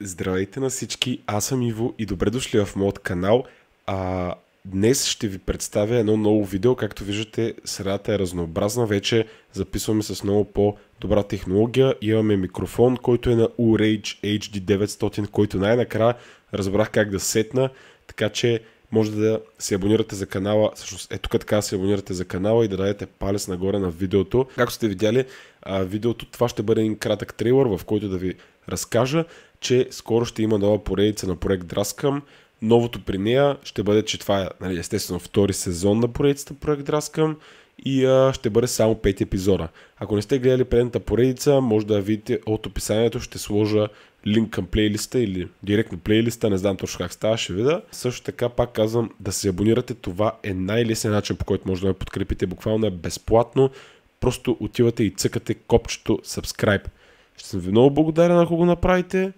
Здравейте на всички, аз съм Иво и добре дошли в моят канал. А, днес ще ви представя едно ново видео. Както виждате, средата е разнообразна. Вече записваме с много по-добра технология. Имаме микрофон, който е на URage HD900, който най-накрая разбрах как да сетна. Така че може да се абонирате за канала, всъщност е тук така се абонирате за канала и да дадете палец нагоре на видеото. Както сте видяли, а, видеото това ще бъде един кратък трейлър, в който да ви разкажа, че скоро ще има нова поредица на проект Драскам. Новото при нея ще бъде, че това е нали, естествено втори сезон на поредицата проект Драскам и а, ще бъде само 5 епизода. Ако не сте гледали предната поредица, може да я видите от описанието, ще сложа линк към плейлиста или директно плейлиста, не знам точно как става, ще видя. Също така пак казвам да се абонирате, това е най лесният начин по който може да ме подкрепите, буквално е безплатно. Просто отивате и цъкате копчето subscribe ще съм ви много благодарен, ако го направите.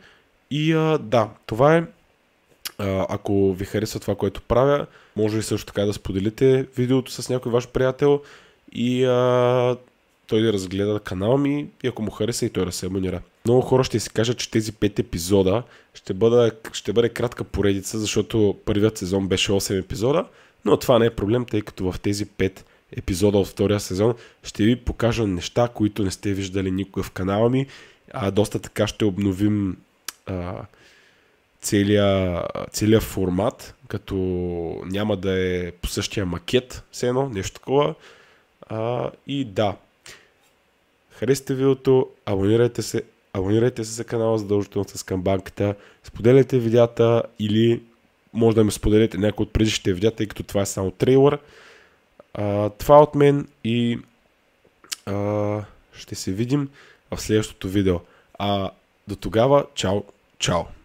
И а, да, това е. А, ако ви харесва това, което правя, може и също така да споделите видеото с някой ваш приятел и а, той да разгледа канала ми и ако му хареса и той да се абонира. Много хора ще си кажат, че тези 5 епизода ще, бъде, ще бъде кратка поредица, защото първият сезон беше 8 епизода, но това не е проблем, тъй като в тези 5 епизода от втория сезон ще ви покажа неща, които не сте виждали никога в канала ми а доста така ще обновим а, целия, целият формат, като няма да е по същия макет, все едно, нещо такова. А, и да, харесате видеото, абонирайте се, абонирайте се за канала задължително с камбанката, споделяйте видеята или може да ми споделите някои от предишните видеа, тъй като това е само трейлър. А, това е от мен и а, ще се видим в следващото видео. А до тогава, чао, чао!